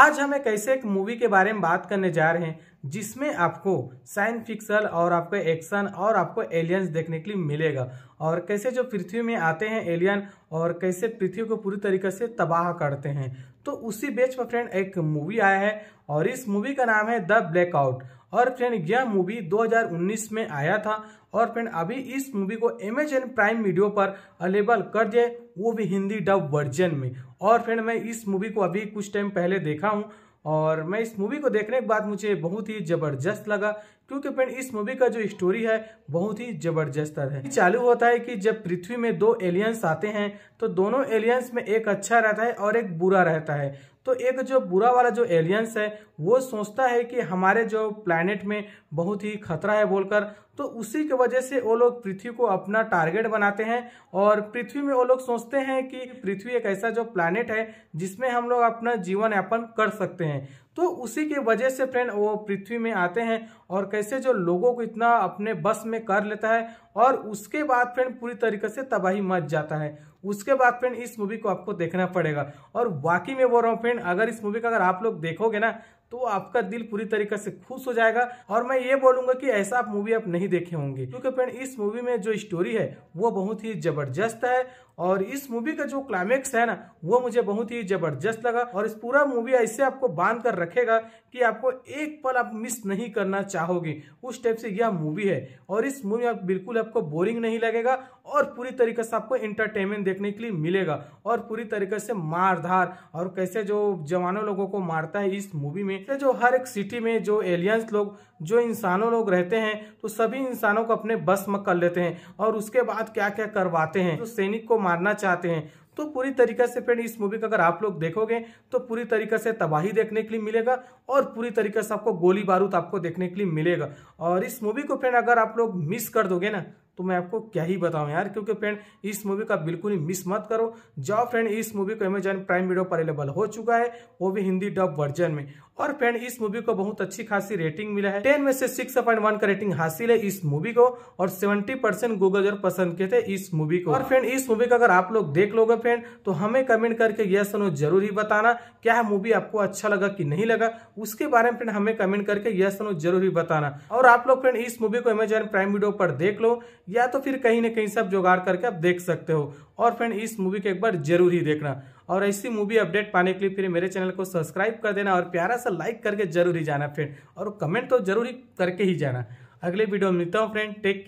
आज हम एक ऐसे एक मूवी के बारे में बात करने जा रहे हैं जिसमें आपको साइंस फिक्सल और आपको एक्शन और आपको एलियंस देखने के लिए मिलेगा और कैसे जो पृथ्वी में आते हैं एलियन और कैसे पृथ्वी को पूरी तरीके से तबाह करते हैं तो उसी बेच पर फ्रेंड एक मूवी आया है और इस मूवी का नाम है द ब्लैकआउट और फ्रेंड यह मूवी 2019 में आया था और फ्रेंड अभी इस मूवी को एमेजन प्राइम वीडियो पर अवेलेबल कर दिए वो भी हिंदी डब वर्जन में और फ्रेंड मैं इस मूवी को अभी कुछ टाइम पहले देखा हूँ और मैं इस मूवी को देखने के बाद मुझे बहुत ही ज़बरदस्त लगा क्योंकि फ्रेंड इस मूवी का जो स्टोरी है बहुत ही ज़बरदस्त है चालू होता है कि जब पृथ्वी में दो एलियंस आते हैं तो दोनों एलियंस में एक अच्छा रहता है और एक बुरा रहता है तो एक जो बुरा वाला जो एलियंस है वो सोचता है कि हमारे जो प्लानट में बहुत ही खतरा है बोलकर तो उसी की वजह से वो लोग पृथ्वी को अपना टारगेट बनाते हैं और पृथ्वी में वो लोग सोचते हैं कि पृथ्वी एक ऐसा जो प्लानट है जिसमें हम लोग अपना जीवन यापन कर सकते हैं तो उसी के वजह से फ्रेंड वो पृथ्वी में आते हैं और कैसे जो लोगों को इतना अपने बस में कर लेता है और उसके बाद फ्रेंड पूरी तरीके से तबाही मच जाता है उसके बाद फ्रेंड इस मूवी को आपको देखना पड़ेगा और वाकई में बोल रहा हूँ फ्रेंड अगर इस मूवी का अगर आप लोग देखोगे ना तो आपका दिल पूरी तरीके से खुश हो जाएगा और मैं ये बोलूंगा कि ऐसा आप मूवी आप नहीं देखे होंगे क्योंकि फ्रेंड इस मूवी में जो स्टोरी है वो बहुत ही जबरदस्त है और इस मूवी का जो क्लाइमेक्स है ना वो मुझे बहुत ही जबरदस्त लगा और इस पूरा मूवी ऐसे आपको बांध कर रखेगा कि आपको एक पल आप मिस नहीं करना चाहोगे उस टाइप से यह मूवी है और इस मूवी आप बिल्कुल आपको बोरिंग नहीं लगेगा और पूरी तरीके से आपको इंटरटेनमेंट देखने के लिए मिलेगा और पूरी तरीके से मारधार और कैसे जो जवानों लोगों को मारता है इस मूवी में जो हर एक सिटी में जो एलियंस लोग जो इंसानों लोग रहते हैं तो सभी इंसानों को अपने बस में कर लेते हैं और उसके बाद क्या क्या करवाते हैं जो तो सैनिक को मारना चाहते हैं तो पूरी तरीके से फ्रेंड इस मूवी का अगर आप लोग देखोगे तो पूरी तरीके से तबाही देखने के लिए मिलेगा और पूरी तरीके से आपको गोली बारूद आपको देखने के लिए मिलेगा और इस मूवी को फ्रेंड अगर आप लोग मिस कर दोगे ना तो मैं आपको क्या ही बताऊं यार क्योंकि फ्रेंड इस मूवी का बिल्कुल ही मिस मत करो जाओ फ्रेंड इस मूवी को अमेजॉन प्राइम वीडियो पर अवेलेबल हो चुका है वो भी हिंदी डब वर्जन में और फ्रेंड इस मूवी को बहुत अच्छी खासी रेटिंग मिला है टेन में से सिक्स पॉइंट वन का रेटिंग हासिल है इस मूवी को और सेवेंटी परसेंट गूगल पसंद किए थे इस मूवी को और फ्रेंड इस मूवी का अगर आप लोग देख लोगे फ्रेंड तो हमें कमेंट करके यह सुनो जरूर ही बताना क्या मूवी आपको अच्छा लगा कि नहीं लगा उसके बारे में फ्रेंड हमें कमेंट करके यह सुनो जरूर ही बताना और आप लोग फ्रेंड इस मूवी को अमेजॉन प्राइम वीडियो पर देख लो या तो फिर कहीं ना कहीं सब जुगाड़ करके आप देख सकते हो और फ्रेंड इस मूवी को एक बार जरूर ही देखना और ऐसी मूवी अपडेट पाने के लिए फिर मेरे चैनल को सब्सक्राइब कर देना और प्यारा सा लाइक करके जरूर ही जाना फ्रेंड और कमेंट तो जरूर ही करके ही जाना अगले वीडियो में मिलता हूँ फ्रेंड टेक